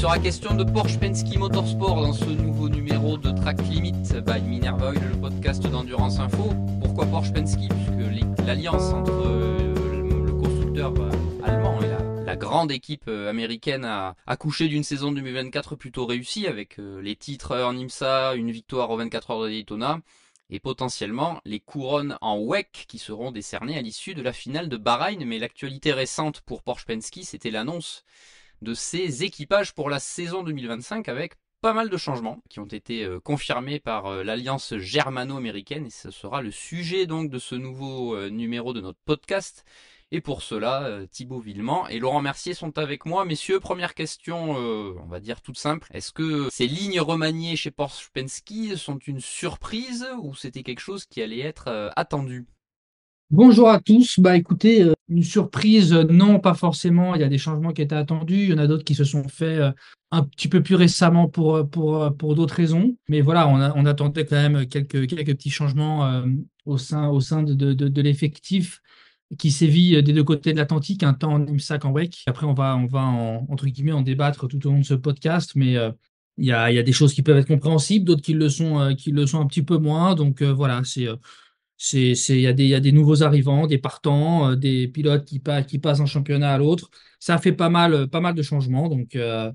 sera question de Porsche pensky Motorsport dans ce nouveau numéro de Track Limit by Minerva le podcast d'Endurance Info. Pourquoi Porsche pensky Puisque l'alliance entre euh, le constructeur euh, allemand et la grande équipe euh, américaine a accouché d'une saison 2024 plutôt réussie avec les titres en IMSA, une victoire aux 24 heures de Daytona et potentiellement les couronnes en WEC qui seront décernées à l'issue de la finale de Bahreïn. Mais l'actualité récente pour Porsche pensky c'était l'annonce de ces équipages pour la saison 2025 avec pas mal de changements qui ont été euh, confirmés par euh, l'alliance germano-américaine et ce sera le sujet donc de ce nouveau euh, numéro de notre podcast. Et pour cela, Thibaut Villemand et Laurent Mercier sont avec moi. Messieurs, première question, on va dire toute simple. Est-ce que ces lignes remaniées chez Porsche pensky sont une surprise ou c'était quelque chose qui allait être attendu Bonjour à tous. Bah écoutez, euh, une surprise, euh, non, pas forcément. Il y a des changements qui étaient attendus. Il y en a d'autres qui se sont faits euh, un petit peu plus récemment pour, pour, pour d'autres raisons. Mais voilà, on, a, attendait quand même quelques, quelques petits changements au sein, au sein de, l'effectif qui sévit des deux côtés de l'Atlantique, un temps en IMSAC en WEC. Après, on va, on va en, entre guillemets en débattre tout au long de ce podcast, mais il y, a, des choses qui peuvent être compréhensibles, d'autres qui le sont, qui le sont un petit peu moins. Donc voilà, c'est il y, a des, y a des nouveaux arrivants, des partants, euh, des pilotes qui, qui passent d'un championnat à l'autre. Ça fait pas mal, euh, pas mal de changements. Donc, euh,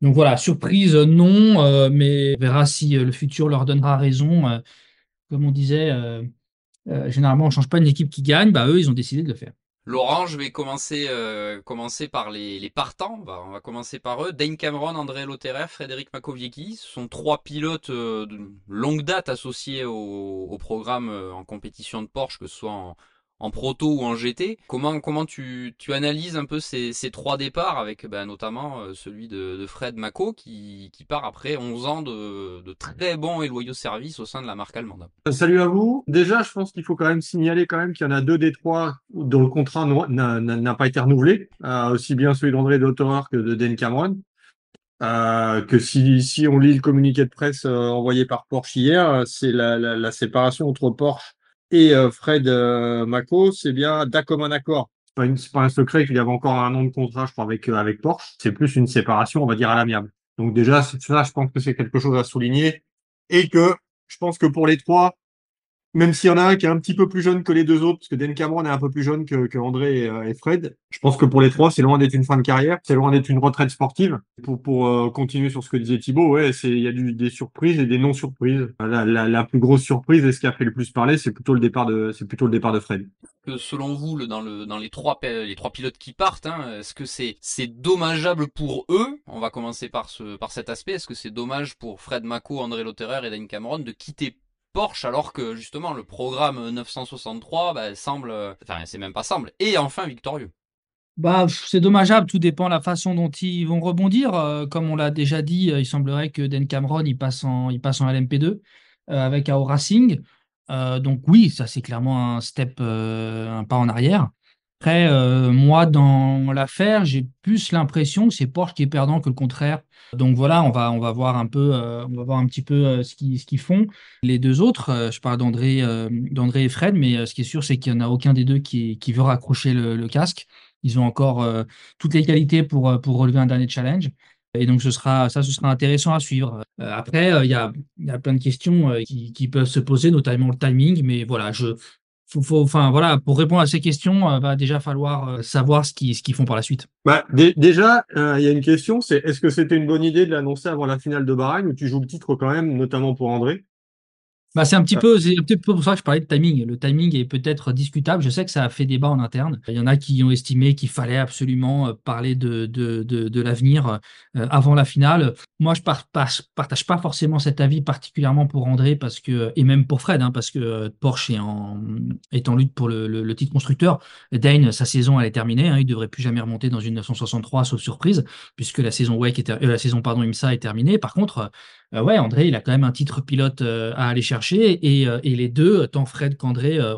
donc voilà, surprise, non, mais on verra si le futur leur donnera raison. comme on disait, généralement, on ne change pas une équipe qui gagne. Bah, eux, ils ont décidé de le faire. Laurent, je vais commencer, euh, commencer par les, partants. Bah, on va commencer par eux. Dane Cameron, André Lotterer, Frédéric Makoviecki. Ce sont trois pilotes euh, de longue date associés au, programme euh, en compétition de Porsche, que ce soit en, en proto ou en GT. Comment comment tu, tu analyses un peu ces, ces trois départs avec bah, notamment euh, celui de, Fred Mako qui, qui, part après 11 ans de, de, très bons et loyaux services au sein de la marque allemande. Euh, salut à vous. Déjà, je pense qu'il faut quand même signaler quand même qu'il y en a deux des trois dont le contrat n'a pas été renouvelé, euh, aussi bien celui d'André Dautor que de Dan Cameron. que si, si, on lit le communiqué de presse envoyé par Porsche hier, c'est la, la, la, séparation entre Porsche et euh, Fred euh, Mako, c'est bien d'accord comme un accord. C'est pas, un secret qu'il y avait encore un an de contrat, je crois, avec, euh, avec Porsche. C'est plus une séparation, on va dire, à l'amiable. Donc déjà, ça, je pense que c'est quelque chose à souligner. Et que je pense que pour les trois, même s'il y en a un qui est un petit peu plus jeune que les deux autres, parce que Dan Cameron est un peu plus jeune que, André euh, et, Fred, je pense que pour les trois, c'est loin d'être une fin de carrière, c'est loin d'être une retraite sportive. Pour, pour euh, continuer sur ce que disait Thibaut, ouais, il y a des surprises et des non-surprises. Euh, la, plus grosse surprise et ce qui a fait le plus parler, c'est plutôt le départ de, c'est plutôt le départ de Fred. selon vous, le, dans, le, dans les trois les trois pilotes qui partent, hein, est-ce que c'est c'est dommageable pour eux On va commencer par ce par cet aspect. Est-ce que c'est dommage pour Fred Maco, André Lotterer et Dan Cameron de quitter Porsche alors que justement le programme 963 bah, semble, enfin c'est même pas semble, et enfin victorieux. Bah, c'est dommageable, tout dépend la façon dont ils vont rebondir. Euh, comme on l'a déjà dit, euh, il semblerait que Dan Cameron il passe en, il LMP2 euh, avec AO Racing. donc oui, ça c'est clairement un step, un pas en arrière. Après, euh, moi, dans l'affaire, j'ai plus l'impression que c'est Porsche qui est perdant que le contraire. Donc voilà, on va, on va voir un peu, euh, on va voir un petit peu euh, ce qu'ils ce font. Les deux autres, je parle d'André, d'André et Fred, mais ce qui est sûr, c'est qu'il n'y en a aucun des deux qui, qui veut raccrocher le, casque. Ils ont encore toutes les qualités pour, pour relever un dernier challenge. Et donc, ce sera, ça, ce sera intéressant à suivre. après, il y, a, y, a, plein de questions qui, qui, peuvent se poser, notamment le timing. Mais voilà, je, enfin voilà, pour répondre à ces questions, euh, va déjà falloir euh, savoir ce qu'ils ce qu'ils font par la suite. Bah, déjà, euh, il y a une question, c'est est-ce que c'était une bonne idée de l'annoncer avant la finale de Bahreïn où tu joues le titre quand même, notamment pour André bah, c'est un petit ah. peu, c'est un petit peu pour ça que je parlais de timing. Le timing est peut-être discutable. Je sais que ça a fait débat en interne. Il y en a qui ont estimé qu'il fallait absolument euh, parler de, de, de, de l'avenir euh, euh, avant la finale. Moi, je ne partage pas forcément cet avis, particulièrement pour André, parce que, et même pour Fred, hein, parce que Porsche est en, est en lutte pour le, titre constructeur. Dane, sa saison, elle est terminée. Hein. il ne devrait plus jamais remonter dans une 963, sauf surprise, puisque la saison, la saison pardon, IMSA est terminée. Par contre, ouais, André, il a quand même un titre pilote à aller chercher euh, et, les deux, tant Fred qu'André, euh,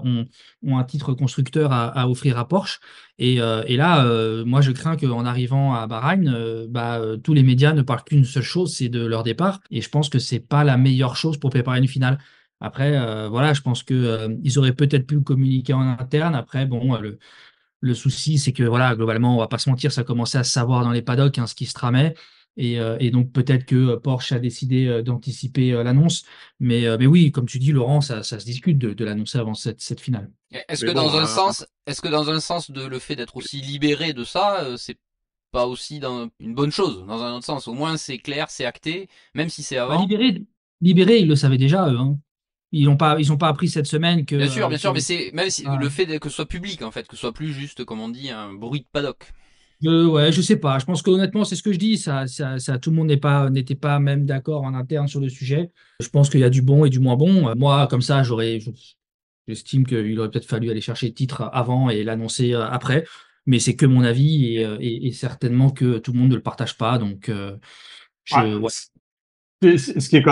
ont, un titre constructeur à, offrir à Porsche. Et, euh, là, moi, je crains qu'en arrivant à Bahreïn, bah, tous les médias ne parlent qu'une seule chose, c'est de leur départ. Et je pense que c'est pas la meilleure chose pour préparer une finale. Après, voilà, je pense qu'ils auraient peut-être pu communiquer en interne. Après, bon, le, souci, c'est que, voilà, globalement, on va pas se mentir, ça commençait à savoir dans les paddocks hein, ce qui se tramait. Et, euh, et donc peut-être que euh, Porsche a décidé euh, d'anticiper l'annonce. Mais, mais oui, comme tu dis, Laurent, ça, ça se discute de, de l'annoncer avant cette, cette finale. Est-ce que dans un sens, est-ce que dans un sens de le fait d'être aussi libéré de ça, c'est pas aussi dans une bonne chose dans un autre sens. Au moins, c'est clair, c'est acté, même si c'est bah, avant. Libéré, libéré, ils le savaient déjà eux. Hein. Ils n'ont pas, ils ont pas appris cette semaine que. Bien sûr, bien sûr, mais c'est même si le ah. fait que ce soit public en fait, que ce soit plus juste, comme on dit, un bruit de paddock. Je, euh, ouais, je sais pas. Je pense qu'honnêtement, c'est ce que je dis. Ça, ça, tout le monde n'est pas, n'était pas même d'accord en interne sur le sujet. Je pense qu'il y a du bon et du moins bon. Euh, moi, comme ça, j'aurais, j'estime qu'il aurait peut-être fallu aller chercher le titre avant et l'annoncer euh, après. Mais c'est que mon avis et, certainement que tout le monde ne le partage pas. Donc, je, ce qui, est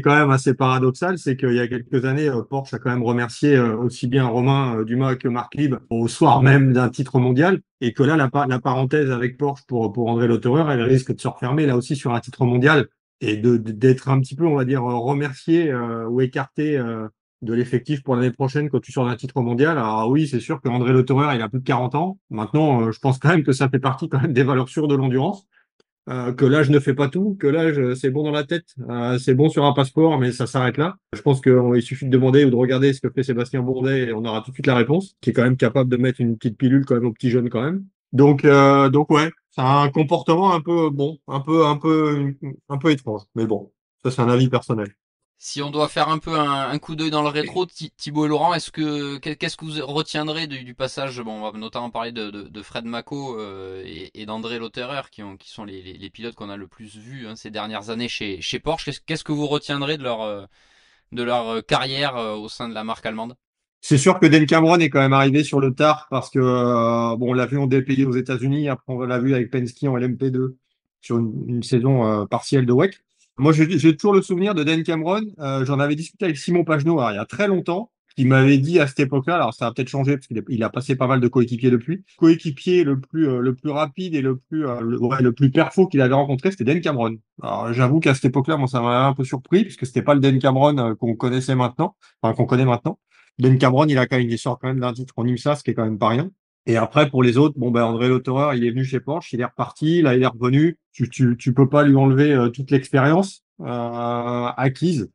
quand même, assez paradoxal, c'est qu'il y a quelques années, euh, Porsche a quand même remercié euh, aussi bien Romain euh, Dumas que Marc Lib au soir même d'un titre mondial, et que là, la, parenthèse avec Porsche pour, André Lotterer, elle risque de se refermer là aussi sur un titre mondial et d'être un petit peu, on va dire, remercié ou écarté de l'effectif pour l'année prochaine quand tu sors d'un titre mondial. Alors oui, c'est sûr que André Lotterer, il a plus de 40 ans. Maintenant, je pense quand même que ça fait partie des valeurs sûres de l'endurance. Euh, que l'âge ne fait pas tout, que l'âge c'est bon dans la tête, euh, c'est bon sur un passeport, mais ça s'arrête là. Je pense qu'il suffit de demander ou de regarder ce que fait Sébastien Bourdet et on aura tout de suite la réponse, qui est quand même capable de mettre une petite pilule quand même aux petits jeunes quand même. Donc euh, donc ouais, c'est un comportement un peu bon, un peu un peu un peu étrange, mais bon, ça c'est un avis personnel. Si on doit faire un peu un, coup d'œil dans le rétro, Thibaut et Laurent, est-ce que qu'est-ce que vous retiendrez du, passage Bon, on va notamment parler de, Fred Mako euh, et, d'André Lotterer, qui, ont, qui sont les, pilotes qu'on a le plus vus hein, ces dernières années chez, chez Porsche. Qu'est-ce que vous retiendrez de leur euh, de leur euh, carrière au sein de la marque allemande c'est sûr que del Cameron est quand même arrivé sur le tard parce que bon, on l'a vu en DPI aux États-Unis, après on l'a vu avec Penske en LMP2 sur une, saison partielle de WEC. Moi, j'ai toujours le souvenir de Dan Cameron. Euh, j'en avais discuté avec Simon Pagenaud hein, il y a très longtemps. qui m'avait dit à cette époque-là, alors ça a peut-être changé parce qu'il a, passé pas mal de coéquipiers depuis. Coéquipier le plus euh, le plus rapide et le plus euh, le, plus perfo qu'il avait rencontré, c'était Dan Cameron. Alors j'avoue qu'à cette époque-là, moi ça m'a un peu surpris puisque c'était pas le Dan Cameron qu'on connaissait maintenant, enfin qu'on connaît maintenant. Dan Cameron, il a quand même une histoire quand même d'un titre en IMSA, ce qui est quand même pas rien. Et après, pour les autres, bon, ben, André Lauterer, il est venu chez Porsche, il est reparti, là, il est revenu. Tu, tu, peux pas lui enlever euh, toute l'expérience euh, acquise.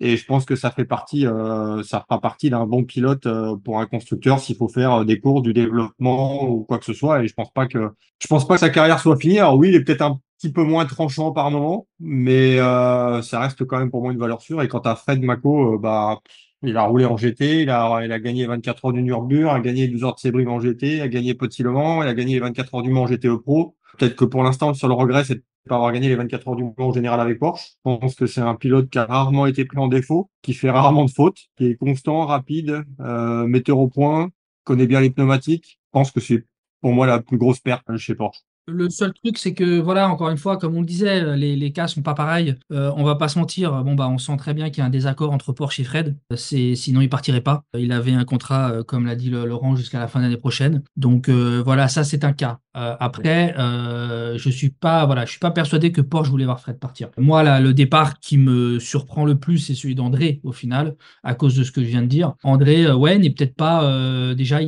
Et je pense que ça fait partie, euh, ça fera partie d'un bon pilote pour un constructeur s'il faut faire des cours, du développement ou quoi que ce soit. Et je pense pas que, je pense pas que sa carrière soit finie. Alors oui, il est peut-être un petit peu moins tranchant par moment, mais ça reste quand même pour moi une valeur sûre. Et quant à Fred Mako, bah, il a roulé en GT, il a, il a gagné 24 heures du Nürburgring, a gagné 12 heures de Sebring en GT, a gagné Petit Le Mans, il a gagné les 24 heures du Mans en GTE Pro. Peut-être que pour l'instant, le seul regret, c'est de pas avoir gagné les 24 heures du Mans en général avec Porsche. Je pense que c'est un pilote qui a rarement été pris en défaut, qui fait rarement de fautes, qui est constant, rapide, euh, metteur au point, connaît bien les pneumatiques. Je pense que c'est pour moi la plus grosse perte chez Porsche. Le seul truc, c'est que, voilà, encore une fois, comme on le disait, les, les cas sont pas pareils. Euh, on va pas se mentir. Bon, bah, on sent très bien qu'il y a un désaccord entre Porsche et Fred. C'est, sinon, il partirait pas. Il avait un contrat, euh, comme l'a dit Laurent, jusqu'à la fin de l'année prochaine. Donc, euh, voilà, ça, c'est un cas. après, je suis pas, voilà, je suis pas persuadé que Porsche voulait voir Fred partir. Moi, là, le départ qui me surprend le plus, c'est celui d'André, au final, à cause de ce que je viens de dire. André, ouais, n'est peut-être pas, déjà,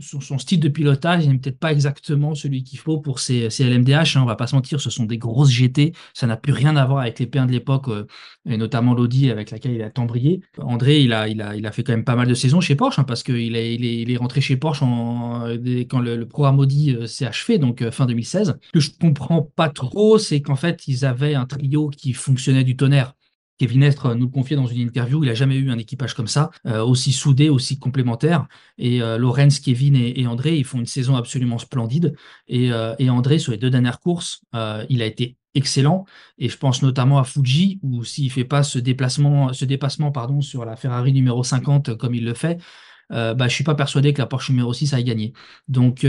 son, son, style de pilotage n'est peut-être pas exactement celui qu'il faut pour ces, ces LMDH. Hein, on va pas se mentir, ce sont des grosses GT. Ça n'a plus rien à voir avec les p de l'époque, euh, et notamment l'Audi avec laquelle il a tant André, il a, il a, fait quand même pas mal de saisons chez Porsche, hein, parce qu'il est, il est, rentré chez Porsche quand le, le programme Audi euh, s'est achevé, donc euh, fin 2016. Ce que je comprends pas trop, c'est qu'en fait, ils avaient un trio qui fonctionnait du tonnerre. Kevin Estre nous le confiait dans une interview, il n'a jamais eu un équipage comme ça, euh, aussi soudé, aussi complémentaire. Et euh, Lorenz, Kevin et, André, ils font une saison absolument splendide. Et, euh, André, sur les deux dernières courses, il a été excellent. Et je pense notamment à Fuji, où s'il fait pas ce, déplacement, ce dépassement pardon, sur la Ferrari numéro 50 comme il le fait, je ne bah, je suis pas persuadé que la Porsche numéro 6 aille gagner. Donc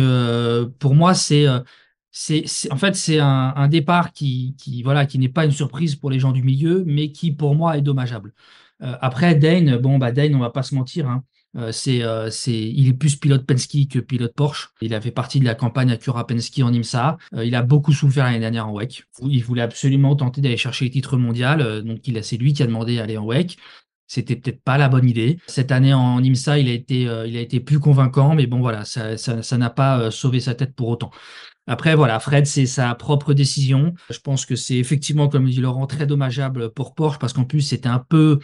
pour moi, c'est en fait c'est un, départ qui, voilà qui n'est pas une surprise pour les gens du milieu, mais qui pour moi est dommageable. Euh, après Dane, bon bah on va pas se mentir. Hein. Euh, c'est, euh, c'est, il est plus pilote Penske que pilote Porsche. Il a fait partie de la campagne Acura Penske en IMSA. il a beaucoup souffert l'année dernière en WEC. Il voulait absolument tenter d'aller chercher les titres mondial, donc c'est lui qui a demandé d'aller en WEC. C'était peut-être pas la bonne idée. Cette année en IMSA, il a été, il a été plus convaincant, mais bon voilà, ça, ça n'a pas sauvé sa tête pour autant. Après, voilà, Fred, c'est sa propre décision. Je pense que c'est effectivement, comme dit Laurent, très dommageable pour Porsche parce qu'en plus, c'était un peu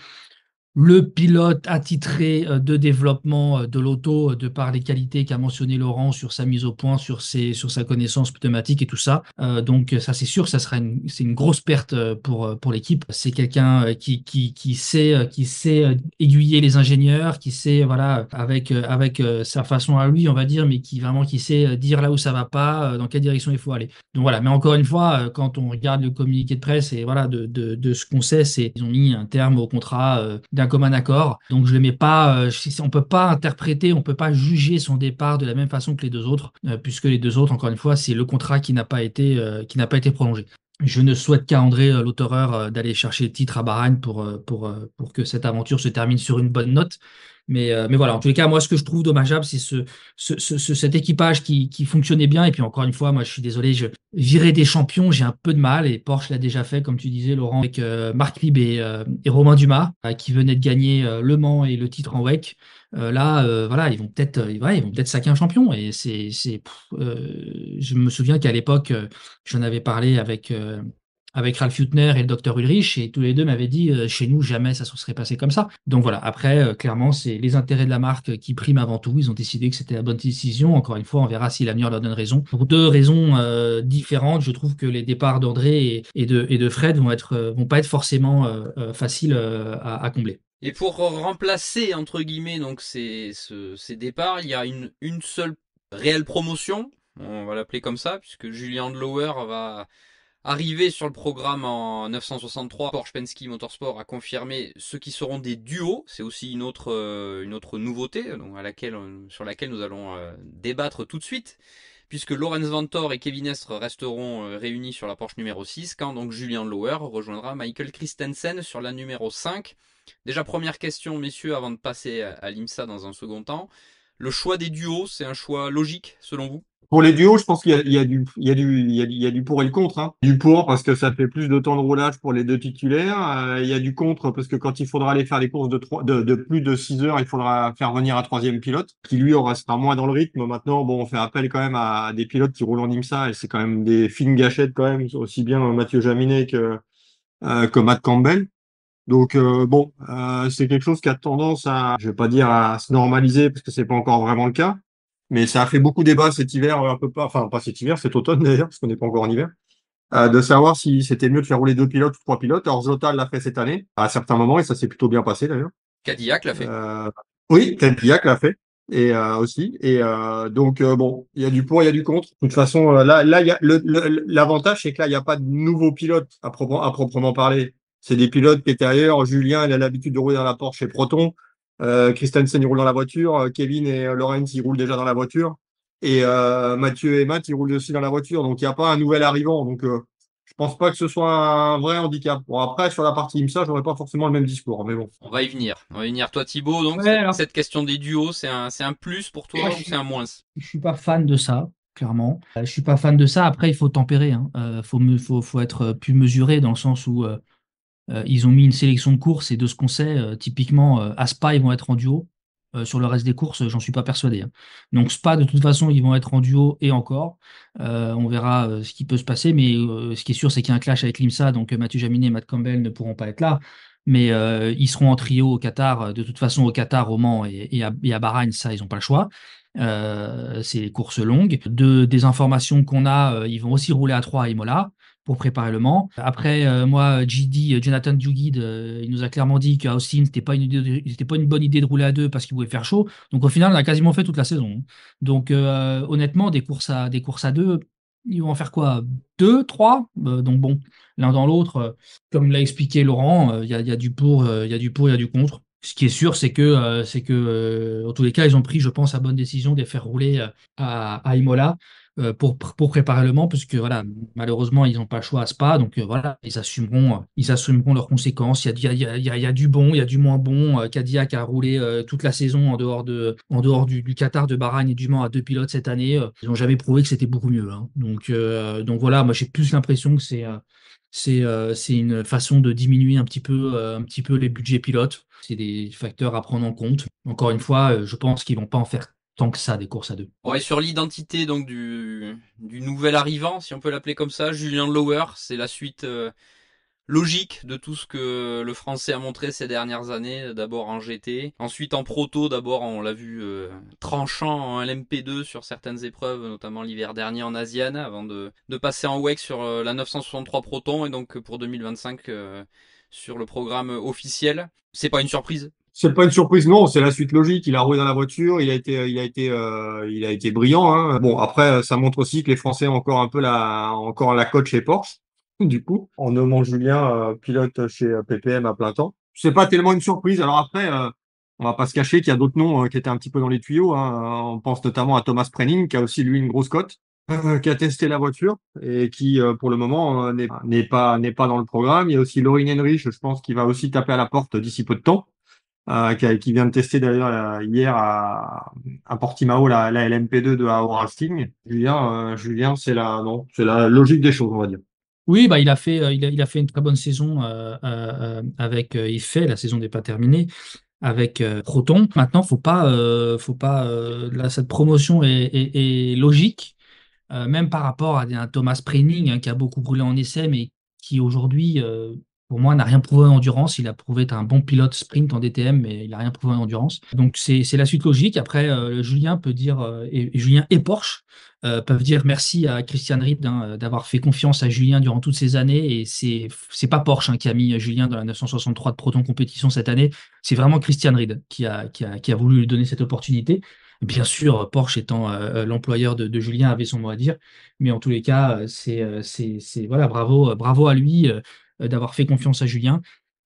le pilote attitré euh, de développement euh, de l'auto, euh, de par les qualités qu'a mentionné Laurent sur sa mise au point, sur, ses, sur sa connaissance pneumatique et tout ça. donc ça c'est sûr, ça sera une, c'est une grosse perte pour, pour l'équipe. C'est quelqu'un qui, qui, qui, sait, qui sait aiguiller les ingénieurs, qui sait, voilà, avec, avec sa façon à lui, on va dire, mais qui vraiment qui sait dire là où ça va pas, dans quelle direction il faut aller. Donc voilà, mais encore une fois, quand on regarde le communiqué de presse et voilà, de, de, de ce qu'on sait, c'est ils ont mis un terme au contrat d'un comme un accord. Donc je ne mets pas, on euh, on peut pas interpréter, on ne peut pas juger son départ de la même façon que les deux autres, euh, puisque les deux autres, encore une fois, c'est le contrat qui n'a pas été, euh, qui n'a pas été prolongé. Je ne souhaite qu'à André l'auteur d'aller chercher le titre à Bahreïn pour, pour, pour que cette aventure se termine sur une bonne note. Euh, mais, voilà, en tous les cas, moi, ce que je trouve dommageable, c'est ce, cet équipage qui, fonctionnait bien. Et puis encore une fois, moi, je suis désolé, je virais des champions, j'ai un peu de mal. Et Porsche l'a déjà fait, comme tu disais, Laurent, avec euh, Marc Lib euh, et, Romain Dumas, qui venaient de gagner Le Mans et le titre en WEC. là, voilà, ils vont peut-être, ils vont peut-être saquer un champion. Et c'est, je me souviens qu'à l'époque, j'en avais parlé avec avec Ralph Hutner et le docteur Ulrich, et tous les deux m'avaient dit euh, chez nous jamais ça se serait passé comme ça. Donc voilà, après euh, clairement c'est les intérêts de la marque qui priment avant tout. Ils ont décidé que c'était la bonne décision. Encore une fois, on verra si l'avenir leur donne raison. Pour deux raisons euh, différentes, je trouve que les départs d'André et, de, et de Fred vont être vont pas être forcément faciles à, combler. Et pour remplacer entre guillemets donc ces, ces départs, il y a une, une seule réelle promotion, on va l'appeler comme ça, puisque Julien Lower va Arrivé sur le programme en 963, Porsche Penske Motorsport a confirmé ceux qui seront des duos. C'est aussi une autre, euh, une autre nouveauté donc à laquelle, euh, sur laquelle nous allons euh, débattre tout de suite. Puisque Lorenz Ventor et Kevin Estre resteront réunis sur la Porsche numéro 6, quand donc Julien Lauer rejoindra Michael Christensen sur la numéro 5. Déjà première question, messieurs, avant de passer à, à l'IMSA dans un second temps. Le choix des duos, c'est un choix logique selon vous pour les duos, je pense qu'il y, y, y, y, a du pour et le contre. Hein. Du pour parce que ça fait plus de temps de roulage pour les deux titulaires. Euh, il y a du contre parce que quand il faudra aller faire les courses de, de, plus de 6 heures, il faudra faire venir un troisième pilote qui lui aura pas moins dans le rythme. Maintenant, bon, on fait appel quand même à des pilotes qui roulent en IMSA et c'est quand même des fines gâchettes quand même, aussi bien Mathieu Jaminet que, euh, que Matt Campbell. Donc euh, bon, c'est quelque chose qui a tendance à, je vais pas dire à se normaliser parce que c'est pas encore vraiment le cas, mais ça a fait beaucoup débat cet hiver, un peu pas, enfin pas cet hiver, cet automne d'ailleurs, parce qu'on n'est pas encore en hiver, euh, de savoir si c'était mieux de faire rouler deux pilotes ou trois pilotes. Alors Zotal l'a fait cette année, à certains moments, et ça s'est plutôt bien passé d'ailleurs. Cadillac l'a fait. Euh, oui, Cadillac l'a fait et euh, aussi. Et donc bon, il y a du pour, il y a du contre. De toute façon, là, là, l'avantage, c'est que là, il n'y a pas de nouveaux pilotes à, à proprement parler. C'est des pilotes qui étaient ailleurs. Julien, il a l'habitude de rouler dans la Porsche chez Proton. Euh, Christensen, il roule dans la voiture. Euh, Kevin et euh, Lorenz, ils roulent déjà dans la voiture. Et Mathieu et Matt, ils roulent aussi dans la voiture. Donc, il n'y a pas un nouvel arrivant. Donc, je pense pas que ce soit un vrai handicap. Bon, après, sur la partie IMSA, j'aurais pas forcément le même discours, hein, mais bon. On va y venir. On va y venir. Toi, Thibaut, donc, cette question des duos, c'est un, un plus pour toi ou c'est un moins? Je ne suis pas fan de ça clairement. je suis pas fan de ça. Après, il faut tempérer. Il hein. faut, faut, être plus mesuré dans le sens où euh, ils ont mis une sélection de courses et de ce qu'on sait, euh, typiquement, à euh, Spa, ils vont être en duo. sur le reste des courses, j'en suis pas persuadé. Hein. Donc Spa, de toute façon, ils vont être en duo et encore. on verra ce qui peut se passer, mais ce qui est sûr, c'est qu'il y a un clash avec l'IMSA, donc Mathieu Jaminet et Matt Campbell ne pourront pas être là mais ils seront en trio au Qatar, de toute façon au Qatar, au Mans et, à, Bahreïn, ça, ils n'ont pas le choix. c'est les courses longues. De, des informations qu'on a, ils vont aussi rouler à 3 à Imola pour préparer le Mans. Après, euh, moi, JD, Jonathan Duguid euh, il nous a clairement dit qu'à Austin, n'était pas, pas, une bonne idée de rouler à deux parce qu'il pouvait faire chaud. Donc au final, on a quasiment fait toute la saison. Donc euh, honnêtement, des courses, à, des courses à deux, ils vont en faire quoi Deux, trois Donc bon, l'un dans l'autre, comme l'a expliqué Laurent, il y, a du pour, il y a du pour, il y a du contre. Ce qui est sûr, c'est que, c'est que en tous les cas, ils ont pris, je pense, la bonne décision de les faire rouler à, à Imola. Euh, pour, préparer le Mans, puisque voilà, malheureusement, ils n'ont pas le choix à Spa, donc euh, voilà, ils assumeront, euh, ils assumeront leurs conséquences. Il y a, il y a, du bon, il y a du moins bon. Cadillac a roulé toute la saison en dehors, de, en dehors du, Qatar, de Bahreïn et du Mans à deux pilotes cette année. Ils n'ont jamais prouvé que c'était beaucoup mieux. Hein. Donc, donc voilà, moi j'ai plus l'impression que c'est c'est c'est une façon de diminuer un petit peu, un petit peu les budgets pilotes. C'est des facteurs à prendre en compte. Encore une fois, je pense qu'ils vont pas en faire tant que ça des courses à deux. Ouais, sur l'identité donc du, du nouvel arrivant, si on peut l'appeler comme ça, Julien Lower, c'est la suite euh, logique de tout ce que le français a montré ces dernières années, d'abord en GT, ensuite en proto, d'abord on l'a vu euh, tranchant en LMP2 sur certaines épreuves, notamment l'hiver dernier en Asiane, avant de, passer en WEC sur euh, la 963 Proton et donc pour 2025 sur le programme officiel. C'est pas une surprise c'est pas une surprise, non. C'est la suite logique. Il a roué dans la voiture. Il a été, il a été, euh, il a été brillant. Hein. Bon, après, ça montre aussi que les Français ont encore un peu la, encore la cote chez Porsche. Du coup, en nommant Julien euh, pilote chez euh, PPM à plein temps, c'est pas tellement une surprise. Alors après, on va pas se cacher qu'il y a d'autres noms hein, qui étaient un petit peu dans les tuyaux. Hein. On pense notamment à Thomas Prenning, qui a aussi lui une grosse cote. qui a testé la voiture et qui, pour le moment, n'est pas n'est pas dans le programme. Il y a aussi Laurine Henrich, je pense, qui va aussi taper à la porte d'ici peu de temps. Euh, qui, vient de tester d'ailleurs euh, hier à, Portimao la, LMP2 de Aorasting. Julien, euh, Julien, c'est la non, c'est la logique des choses, on va dire. Oui, bah, il, a fait, il, a, il a fait une très bonne saison avec il fait la saison n'est pas terminée avec Proton. Maintenant, faut pas, faut pas. là, cette promotion est, logique, même par rapport à, Thomas Preining, hein, qui a beaucoup brûlé en essai, mais qui aujourd'hui pour moi, n'a rien prouvé en endurance. Il a prouvé être un bon pilote sprint en DTM, mais il n'a rien prouvé en endurance. Donc, c'est la suite logique. Après, euh, Julien peut dire, euh, et, Julien et Porsche euh, peuvent dire merci à Christian Ried hein, d'avoir fait confiance à Julien durant toutes ces années. Et c'est n'est pas Porsche hein, qui a mis Julien dans la 963 de Proton Compétition cette année. C'est vraiment Christian Ried qui a, qui, a, voulu lui donner cette opportunité. Bien sûr, Porsche étant l'employeur de, Julien avait son mot à dire, mais en tous les cas, c'est voilà, bravo, bravo à lui. Euh, d'avoir fait confiance à Julien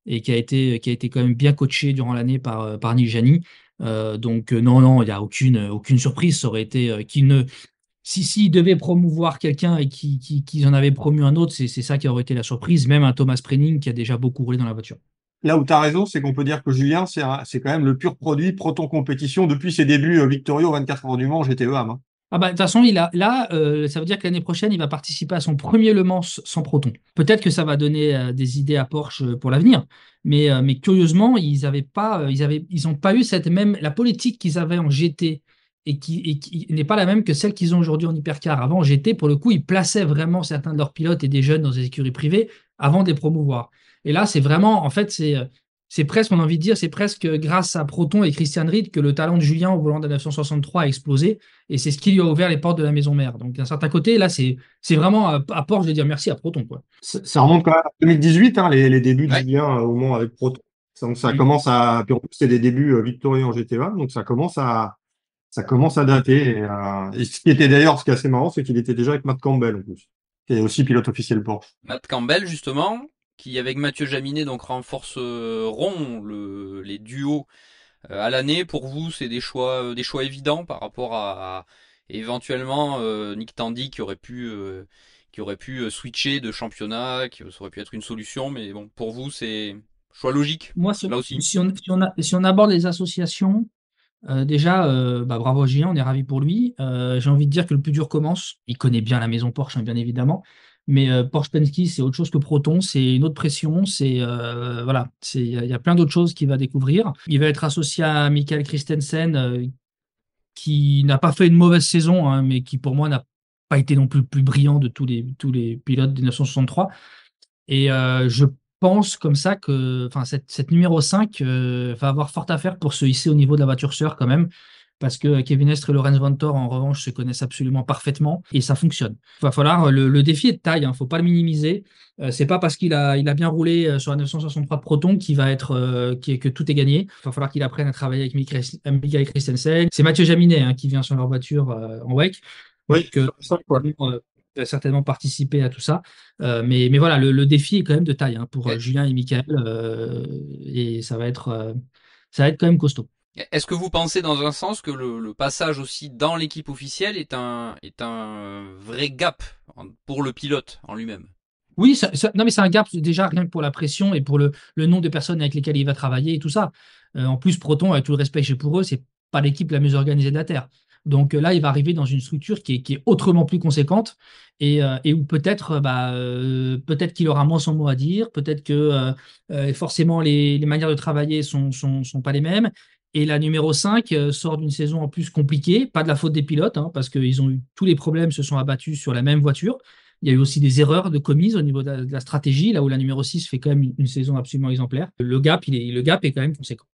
et qui a été, qui a été quand même bien coaché durant l'année par, euh, par Niljani. Euh, donc non, non, il n'y a aucune, aucune surprise. Ça aurait été qu'il ne... Si s'il devait promouvoir quelqu'un et qu'ils qui, qui en avaient promu un autre, c'est ça qui aurait été la surprise, même un Thomas Prenning qui a déjà beaucoup roulé dans la voiture. Là où tu as raison, c'est qu'on peut dire que Julien, c'est quand même le pur produit Proton Compétition depuis ses débuts victorieux 24 heures du Mans GTE à ah bah, de toute façon, il a, là, euh, ça veut dire que l'année prochaine, il va participer à son premier Le Mans sans proton. Peut-être que ça va donner euh, des idées à Porsche euh, pour l'avenir, mais, mais curieusement, ils n'ont pas, ils ils pas eu cette même la politique qu'ils avaient en GT et qui, qui n'est pas la même que celle qu'ils ont aujourd'hui en hypercar. Avant, en GT, pour le coup, ils plaçaient vraiment certains de leurs pilotes et des jeunes dans des écuries privées avant de les promouvoir. Et là, c'est vraiment, en fait, c'est c'est presque, on a envie de dire, c'est presque grâce à Proton et Christian Reed que le talent de Julien au volant de 963 a explosé. Et c'est ce qui lui a ouvert les portes de la maison mère. Donc, d'un certain côté, là, c'est vraiment à, Porsche je vais dire merci à Proton. Ça, remonte quand même à 2018, hein, les, débuts de Julien euh, au moment avec Proton. ça mm. commence à. Puis c'est des débuts euh, victorieux en gt Donc, ça commence à. Ça commence à dater. Euh, et, ce qui était d'ailleurs, ce qui est assez marrant, c'est qu'il était déjà avec Matt Campbell, en plus, qui est aussi pilote officiel Porsche. Matt Campbell, justement, qui avec Mathieu Jaminet donc renforceront le, les duos euh, à l'année. Pour vous, c'est des choix, euh, des choix évidents par rapport à, éventuellement euh, Nick Tandy qui aurait pu qui aurait pu switcher de championnat, qui aurait pu être une solution, mais bon, pour vous, c'est choix logique. Moi, c'est là aussi. Si on, aborde les associations, déjà, bah, bravo à on est ravi pour lui. J'ai envie de dire que le plus dur commence. Il connaît bien la maison Porsche, hein, bien évidemment. Mais euh, Porsche Penske, c'est autre chose que Proton, c'est une autre pression, c'est euh, voilà, c'est il y, a plein d'autres choses qu'il va découvrir. Il va être associé à Michael Christensen, euh, qui n'a pas fait une mauvaise saison, hein, mais qui pour moi n'a pas été non plus le plus brillant de tous les tous les pilotes des 1963. Et je pense comme ça que, enfin, cette, cette numéro 5 va avoir fort à faire pour se hisser au niveau de la voiture sœur quand même parce que Kevin Estre et Lorenz Ventor, en revanche, se connaissent absolument parfaitement et ça fonctionne. Il va falloir, euh, le, défi est de taille, il hein, ne faut pas le minimiser. Ce euh, c'est pas parce qu'il a, il a bien roulé euh, sur la 963 Proton qui va être, que tout est gagné. Il va falloir qu'il apprenne à travailler avec Michael Christensen. C'est Mathieu Jaminet hein, qui vient sur leur voiture en WEC. Oui, que, certainement participer à tout ça. mais, mais voilà, le, défi est quand même de taille hein, pour Julien et Michael. et ça va, être, ça va être quand même costaud. Est-ce que vous pensez dans un sens que le, passage aussi dans l'équipe officielle est un, est un vrai gap pour le pilote en lui-même oui, non mais c'est un gap déjà rien que pour la pression et pour le, le nombre de personnes avec lesquelles il va travailler et tout ça. Euh, en plus, Proton, avec tout le respect que j'ai pour eux, c'est pas l'équipe la mieux organisée de la Terre. Donc euh, là, il va arriver dans une structure qui est, qui est autrement plus conséquente et, euh, et où peut-être bah, peut-être qu'il aura moins son mot à dire, peut-être que forcément les, les, manières de travailler sont, sont, sont pas les mêmes, et la numéro 5 euh, sort d'une saison en plus compliquée, pas de la faute des pilotes, hein, parce qu'ils ont eu tous les problèmes, se sont abattus sur la même voiture. Il y a eu aussi des erreurs de commises au niveau de la, stratégie, là où la numéro 6 fait quand même une, saison absolument exemplaire. Le gap, il est, le gap est quand même conséquent.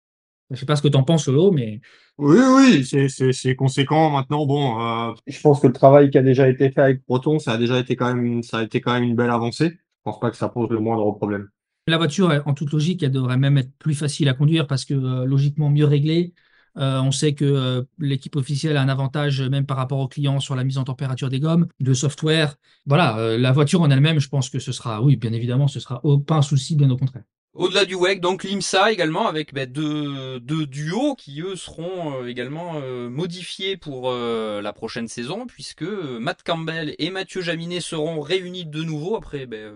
Je ne sais pas ce que tu en penses, Solo, mais. Oui, oui, c'est conséquent maintenant. Bon, euh, je pense que le travail qui a déjà été fait avec Proton, ça a déjà été quand même, ça a été quand même une belle avancée. Je pense pas que ça pose le moindre problème. La voiture, en toute logique, elle devrait même être plus facile à conduire parce que euh, logiquement mieux réglée. Euh, on sait que euh, l'équipe officielle a un avantage même par rapport aux clients sur la mise en température des gommes, le software. Voilà, la voiture en elle-même, je pense que ce sera, oui, bien évidemment, ce sera pas un souci, bien au contraire. Au-delà du WEC, donc l'IMSA également avec ben, deux, deux, duos qui eux seront également modifiés pour la prochaine saison puisque Matt Campbell et Mathieu Jaminet seront réunis de nouveau après ben,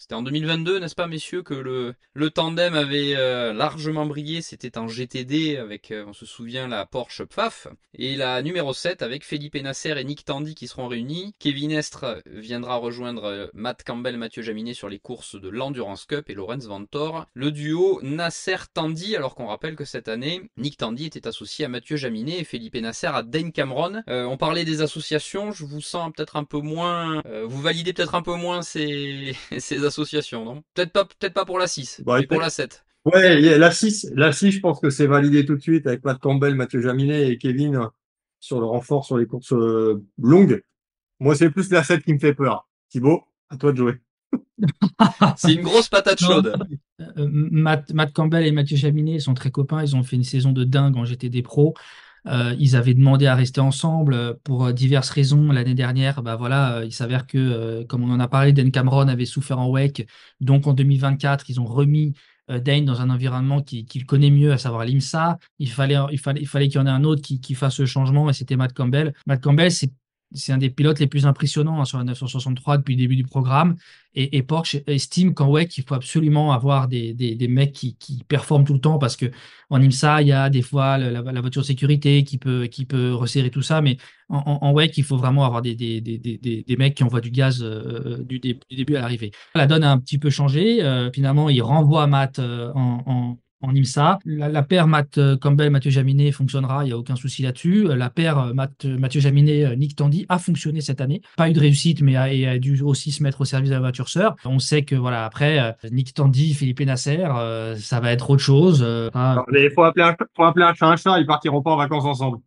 c'était en 2022, n'est-ce pas, messieurs, que le, le tandem avait euh, largement brillé. C'était en GTD avec, euh, on se souvient, la Porsche Pfaff. Et la numéro 7 avec Philippe Nasser et Nick Tandy qui seront réunis. Kevin Estre viendra rejoindre euh, Matt Campbell, Mathieu Jaminet sur les courses de l'Endurance Cup et Lorenz Ventor. Le duo Nasser-Tandy, alors qu'on rappelle que cette année, Nick Tandy était associé à Mathieu Jaminet et Philippe Nasser à Dane Cameron. on parlait des associations, je vous sens peut-être un peu moins... vous validez peut-être un peu moins ces, ces association non Peut-être pas, peut-être pas pour la 6, bah, pour la 7. Ouais, la 6, la 6, je pense que c'est validé tout de suite avec Matt Campbell, Mathieu Jaminet et Kevin sur le renfort sur les courses euh, longues. Moi, c'est plus la 7 qui me fait peur. Thibaut, à toi de jouer. c'est une grosse patate chaude. Euh, Matt, Matt, Campbell et Mathieu Jaminet sont très copains. Ils ont fait une saison de dingue en GTD Pro. Euh, ils avaient demandé à rester ensemble euh, pour euh, diverses raisons. L'année dernière, bah voilà, il s'avère que, comme on en a parlé, Dan Cameron avait souffert en WEC. Donc en 2024, ils ont remis Dane dans un environnement qu'il connaît mieux, à savoir l'IMSA. Il fallait qu'il fallait, il fallait qu'il y en ait un autre qui, qui fasse ce changement et c'était Matt Campbell. Matt Campbell, c'est c'est un des pilotes les plus impressionnants hein, sur la 963 depuis le début du programme. Et, Porsche estime qu'en WEC, il faut absolument avoir des, des, mecs qui, qui, performent tout le temps parce que en IMSA, il y a des fois la, voiture voiture sécurité qui peut, qui peut resserrer tout ça. Mais en, WEC, il faut vraiment avoir des, des mecs qui envoient du gaz euh, euh, du, début à l'arrivée. La donne a un petit peu changé. Euh, finalement, il renvoie Matt en en IMSA. La, paire Matt euh, Campbell, Mathieu Jaminet fonctionnera, il n'y a aucun souci là-dessus. Euh, la paire euh, Matt, Mathieu Jaminet, Nick Tandy a fonctionné cette année. Pas eu de réussite, mais a, a dû aussi se mettre au service de la voiture sœur. On sait que voilà, après, Nick Tandy, Philippe Nasser, ça va être autre chose. Il faut appeler, un, chat un chat, ils partiront pas en vacances ensemble.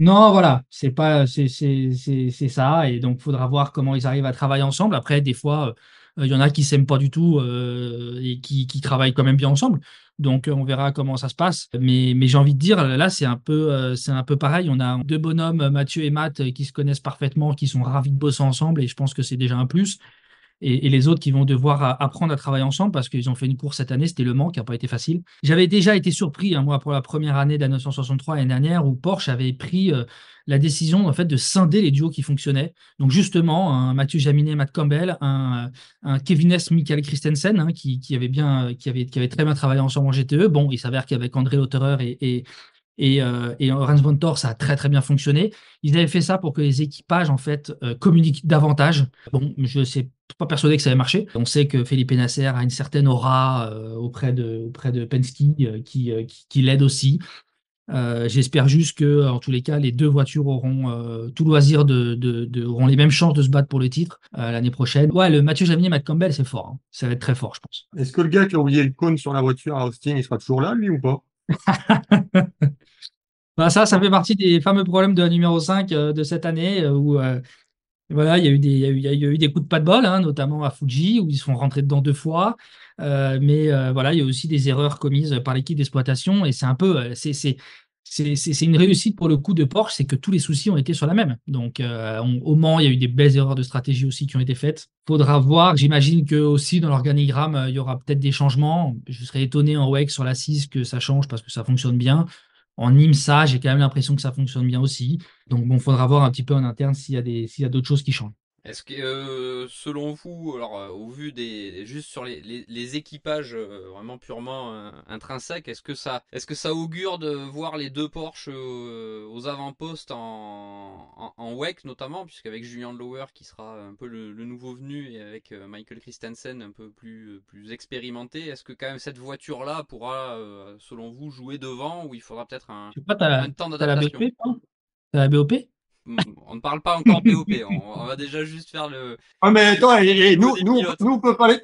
Non, voilà, c'est pas, c'est ça, et donc faudra voir comment ils arrivent à travailler ensemble. Après, des fois, il euh, y en a qui s'aiment pas du tout euh, et qui, qui, travaillent quand même bien ensemble. Donc euh, on verra comment ça se passe. Mais, mais j'ai envie de dire, là c'est un peu c'est un peu pareil. On a deux bonhommes, Mathieu et Matt, qui se connaissent parfaitement, qui sont ravis de bosser ensemble et je pense que c'est déjà un plus et, les autres qui vont devoir apprendre à travailler ensemble parce qu'ils ont fait une course cette année, c'était Le Mans qui n'a pas été facile. J'avais déjà été surpris, hein, moi, pour la première année de la 963 l'année dernière, où Porsche avait pris euh, la décision en fait, de scinder les duos qui fonctionnaient. Donc justement, un Mathieu Jaminet, Matt Campbell, un, Kevin S. Michael Christensen, hein, qui, avait bien, qui, avait, qui avait très bien travaillé ensemble en GTE. Bon, il s'avère qu'avec André Lauterer et et, euh, et ça a très très bien fonctionné. Ils avaient fait ça pour que les équipages en fait euh, communiquent davantage. Bon, je ne suis pas persuadé que ça avait marché. On sait que Felipe Nasser a une certaine aura euh, auprès de auprès de Penske euh, qui, qui, l'aide aussi. J'espère juste que, en tous les cas, les deux voitures auront tout loisir de, de, auront les mêmes chances de se battre pour le titre l'année prochaine. Ouais, le Mathieu Javinier, Matt Campbell, c'est fort. Hein. Ça va être très fort, je pense. Est-ce que le gars qui a oublié le cône sur la voiture à Austin, il sera toujours là, lui ou pas Bah, ça, ça fait partie des fameux problèmes de la numéro 5 euh, de cette année euh, où euh, voilà, il y, a eu des, il, y a eu, il y a eu des coups de pas de bol, hein, notamment à Fuji, où ils se font dedans deux fois. mais voilà, il y a aussi des erreurs commises par l'équipe d'exploitation. Et c'est un peu. c'est, c'est une réussite pour le coup de Porsche, c'est que tous les soucis ont été sur la même. Donc au Mans, il y a eu des belles erreurs de stratégie aussi qui ont été faites. Faudra voir. J'imagine que aussi dans l'organigramme, il y aura peut-être des changements. Je serais étonné en WEC sur la 6 que ça change parce que ça fonctionne bien. En ça, j'ai quand même l'impression que ça fonctionne bien aussi. Donc, bon, faudra voir un petit peu en interne s'il y a des, s'il y a d'autres choses qui changent. Est-ce que euh, selon vous, alors euh, au vu des juste sur les, équipages euh, vraiment purement intrinsèques, est-ce que ça est-ce que ça augure de voir les deux Porsche aux avant-postes en, en, WEC notamment, puisqu'avec Julian Lower qui sera un peu le, nouveau venu et avec Michael Christensen un peu plus expérimenté, est-ce que quand même cette voiture là pourra selon vous jouer devant ou il faudra peut-être un, temps d'adaptation la la BOP on ne parle pas encore de on, on, va déjà juste faire le. Ah mais attends, nous, nous, on peut parler.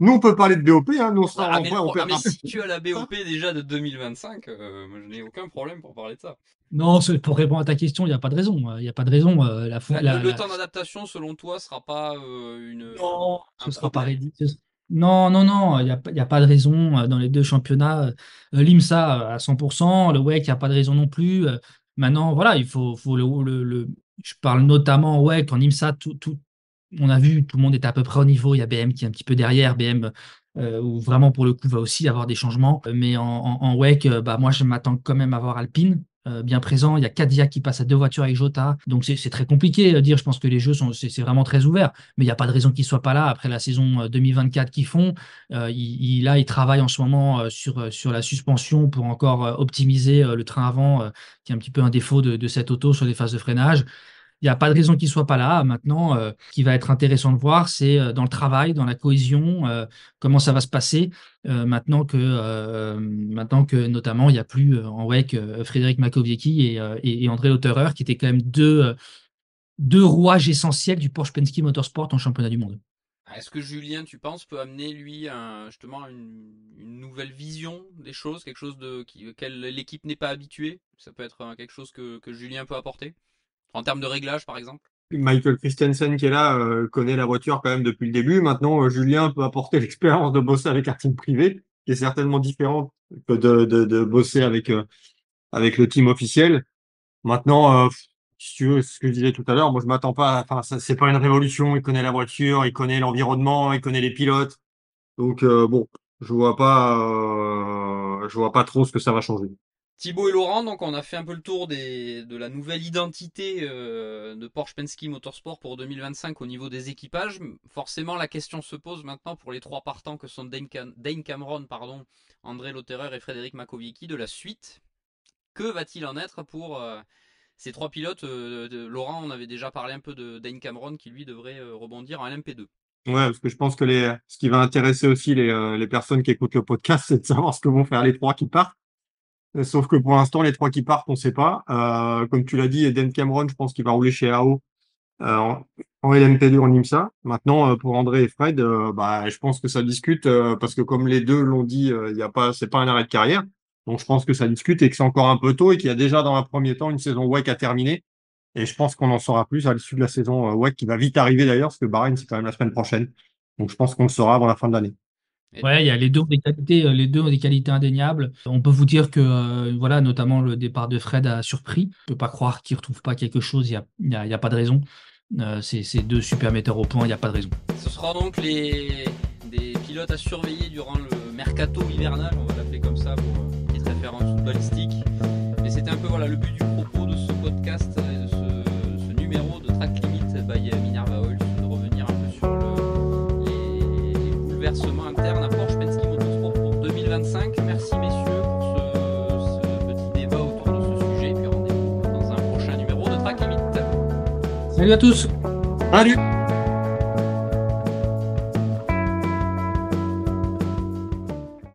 Nous, on peut parler de BOP, hein, Nous, on ah, sera ah, mais, on, mais si tu as la BOP déjà de 2025, euh, je n'ai aucun problème pour parler de ça. Non, pour répondre à ta question, il n'y a pas de raison. Euh, il n'y a pas de raison. Euh, la, le, temps d'adaptation, selon toi, sera pas une. Non, ce sera pas ridicule. Non, non, non, il n'y a, a, pas de raison dans les deux championnats. L'IMSA à 100%, le WEC, il n'y a pas de raison non plus. Maintenant, voilà, il faut, le, le, Je parle notamment, WEC, en IMSA, tout, tout, on a vu, tout le monde est à peu près au niveau. Il y a BM qui est un petit peu derrière, BM euh, où vraiment pour le coup va aussi avoir des changements. Mais en, en, WEC, bah, moi je m'attends quand même à voir Alpine. Euh, bien présent. Il y a Kadia qui passe à deux voitures avec Jota. Donc c'est très compliqué à euh, dire. Je pense que les jeux sont c'est vraiment très ouvert. Mais il n'y a pas de raison qu'ils ne soient pas là après la saison 2024 euh, qu'ils font. il, il, là, ils travaillent en ce moment sur, sur la suspension pour encore optimiser le train avant, qui est un petit peu un défaut de, de cette auto sur les phases de freinage. Il n'y a pas de raison qu'il ne soit pas là. Maintenant, euh, ce qui va être intéressant de voir, c'est euh, dans le travail, dans la cohésion, euh, comment ça va se passer maintenant, que, maintenant que, notamment, il n'y a plus en WEC Frédéric Makoviecki et, André Lotterer, qui étaient quand même deux, deux rouages essentiels du Porsche Penske Motorsport en championnat du monde. Ah, est-ce que Julien, tu penses, peut amener lui justement une, nouvelle vision des choses, quelque chose de qui, l'équipe n'est pas habituée Ça peut être quelque chose que Julien peut apporter en termes de réglage, par exemple Michael Christensen qui est là euh, connaît la voiture quand même depuis le début. Maintenant, euh, Julien peut apporter l'expérience de bosser avec un team privé, qui est certainement différent que de, bosser avec euh, avec le team officiel. Maintenant, si tu ce que je disais tout à l'heure, moi je m'attends pas. Enfin, c'est pas une révolution. Il connaît la voiture, il connaît l'environnement, il connaît les pilotes. Donc bon, je vois pas, je vois pas trop ce que ça va changer. Thibaut et Laurent, donc on a fait un peu le tour de la nouvelle identité euh, de Porsche Penske Motorsport pour 2025 au niveau des équipages. Forcément, la question se pose maintenant pour les trois partants que sont Dane, Cameron, pardon, André Lotterer et Frédéric makovicki de la suite. Que va-t-il en être pour euh, ces trois pilotes euh, Laurent, on avait déjà parlé un peu de Dane Cameron qui lui devrait rebondir en LMP2. Ouais, parce que je pense que ce qui va intéresser aussi les personnes qui écoutent le podcast, c'est de savoir ce que vont faire les trois qui partent. Euh, sauf que pour l'instant, les trois qui partent, on ne sait pas. Euh, comme tu l'as dit, Eden Cameron, je pense qu'il va rouler chez AO euh, en, en LMP2 en IMSA. Maintenant, pour André et Fred, bah, je pense que ça discute parce que comme les deux l'ont dit, il y a pas, c'est pas un arrêt de carrière. Donc je pense que ça discute et que c'est encore un peu tôt et qu'il y a déjà dans un premier temps une saison WEC à terminer. Et je pense qu'on en saura plus à l'issue de la saison WEC qui va vite arriver d'ailleurs parce que Bahreïn c'est quand même la semaine prochaine. Donc je pense qu'on le saura avant la fin de l'année. Ouais, il y a les deux ont des qualités, euh, les deux ont des qualités indéniables. On peut vous dire que euh, voilà, notamment le départ de Fred a surpris. On peut pas croire qu'il retrouve pas quelque chose. Il n'y a, a, pas de raison. Euh, Ces deux super au point, il n'y a pas de raison. Ce sera donc les des pilotes à surveiller durant le mercato hivernal, on va l'appeler comme ça pour les références référence Mais c'était un peu voilà le but du propos de ce podcast, de ce, numéro de Track Limit by Minerva Salut à tous. Salut.